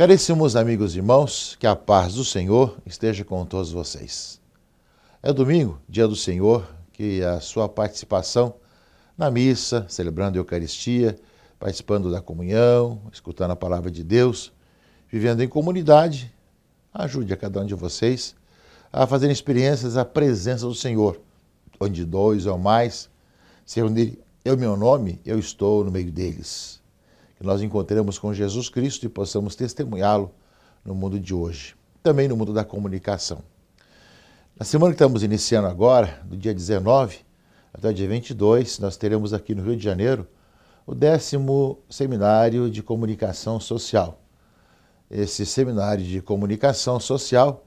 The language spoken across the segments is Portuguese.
Caríssimos amigos e irmãos, que a paz do Senhor esteja com todos vocês. É domingo, dia do Senhor, que a sua participação na missa, celebrando a Eucaristia, participando da comunhão, escutando a palavra de Deus, vivendo em comunidade, ajude a cada um de vocês a fazer experiências à presença do Senhor, onde dois ou mais se reunirem em meu nome, eu estou no meio deles que nós encontremos com Jesus Cristo e possamos testemunhá-lo no mundo de hoje, também no mundo da comunicação. Na semana que estamos iniciando agora, do dia 19 até o dia 22, nós teremos aqui no Rio de Janeiro o décimo seminário de comunicação social. Esse seminário de comunicação social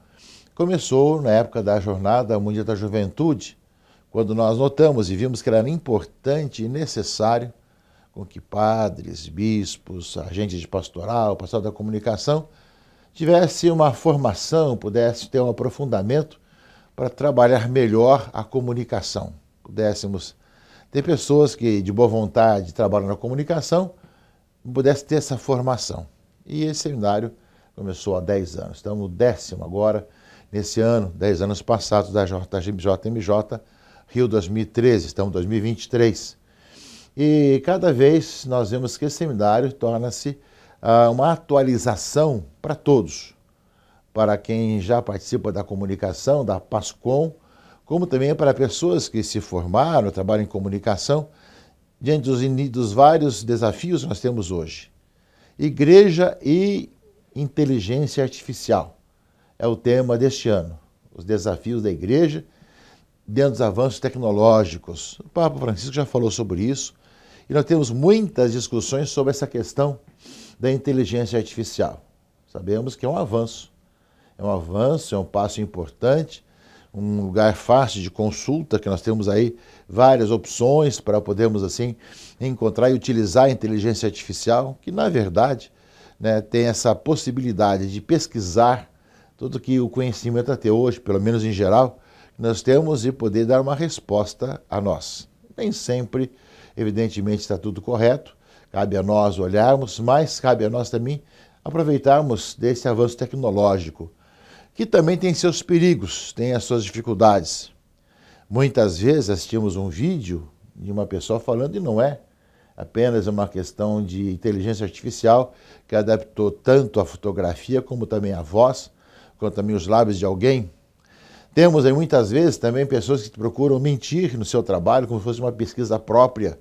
começou na época da Jornada Mundial da Juventude, quando nós notamos e vimos que era importante e necessário com que padres, bispos, agentes de pastoral, pastoral da comunicação, tivesse uma formação, pudesse ter um aprofundamento para trabalhar melhor a comunicação. Pudéssemos ter pessoas que, de boa vontade, trabalham na comunicação, pudesse ter essa formação. E esse seminário começou há 10 anos. Estamos no décimo agora, nesse ano, 10 anos passados da JMJ Rio 2013, estamos em 2023. E cada vez nós vemos que esse seminário torna-se ah, uma atualização para todos, para quem já participa da comunicação, da PASCOM, como também é para pessoas que se formaram, trabalham em comunicação, diante dos, dos vários desafios que nós temos hoje. Igreja e inteligência artificial é o tema deste ano, os desafios da igreja dentro dos avanços tecnológicos. O Papa Francisco já falou sobre isso, e nós temos muitas discussões sobre essa questão da inteligência artificial. Sabemos que é um avanço. É um avanço, é um passo importante, um lugar fácil de consulta, que nós temos aí várias opções para podermos assim encontrar e utilizar a inteligência artificial, que na verdade né, tem essa possibilidade de pesquisar tudo que o conhecimento até hoje, pelo menos em geral, nós temos e poder dar uma resposta a nós. Nem sempre Evidentemente está tudo correto, cabe a nós olharmos, mas cabe a nós também aproveitarmos desse avanço tecnológico, que também tem seus perigos, tem as suas dificuldades. Muitas vezes assistimos um vídeo de uma pessoa falando e não é apenas uma questão de inteligência artificial que adaptou tanto a fotografia como também a voz, quanto também os lábios de alguém. Temos aí muitas vezes também pessoas que procuram mentir no seu trabalho como se fosse uma pesquisa própria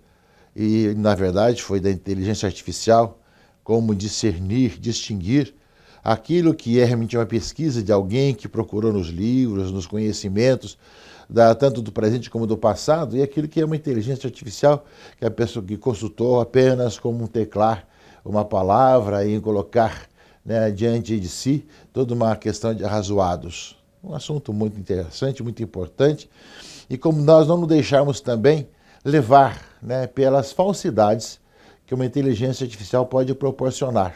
e, na verdade, foi da inteligência artificial, como discernir, distinguir aquilo que é realmente uma pesquisa de alguém que procurou nos livros, nos conhecimentos, da, tanto do presente como do passado, e aquilo que é uma inteligência artificial, que é a pessoa que consultou apenas como um teclar uma palavra e colocar né, diante de si toda uma questão de arrazoados. Um assunto muito interessante, muito importante, e como nós não nos deixarmos também levar né, pelas falsidades que uma inteligência artificial pode proporcionar.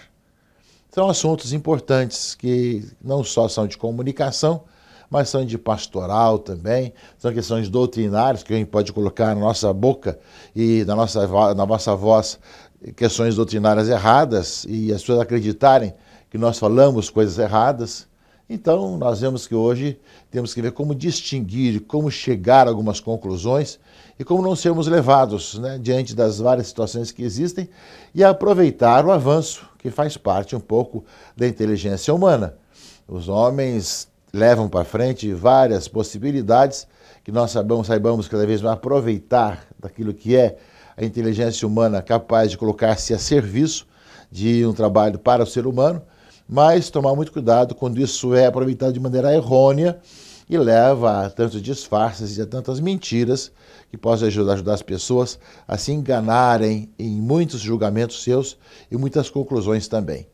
São assuntos importantes que não só são de comunicação, mas são de pastoral também, são questões doutrinárias que a gente pode colocar na nossa boca e na nossa, na nossa voz questões doutrinárias erradas e as pessoas acreditarem que nós falamos coisas erradas. Então, nós vemos que hoje temos que ver como distinguir, como chegar a algumas conclusões e como não sermos levados né, diante das várias situações que existem e aproveitar o avanço, que faz parte um pouco da inteligência humana. Os homens levam para frente várias possibilidades que nós saibamos, saibamos cada vez mais aproveitar daquilo que é a inteligência humana capaz de colocar-se a serviço de um trabalho para o ser humano mas tomar muito cuidado quando isso é aproveitado de maneira errônea e leva a tantos disfarces e a tantas mentiras que possa ajudar, ajudar as pessoas a se enganarem em muitos julgamentos seus e muitas conclusões também.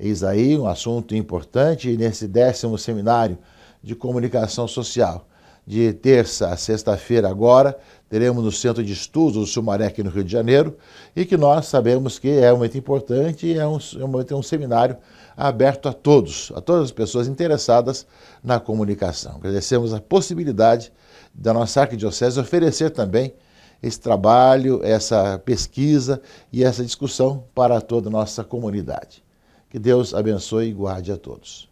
Eis aí um assunto importante nesse décimo seminário de comunicação social de terça a sexta-feira agora, teremos no Centro de Estudos do Sumaré, aqui no Rio de Janeiro, e que nós sabemos que é um momento importante e é um, é um, é um seminário aberto a todos, a todas as pessoas interessadas na comunicação. Agradecemos a possibilidade da nossa Arquidiocese oferecer também esse trabalho, essa pesquisa e essa discussão para toda a nossa comunidade. Que Deus abençoe e guarde a todos.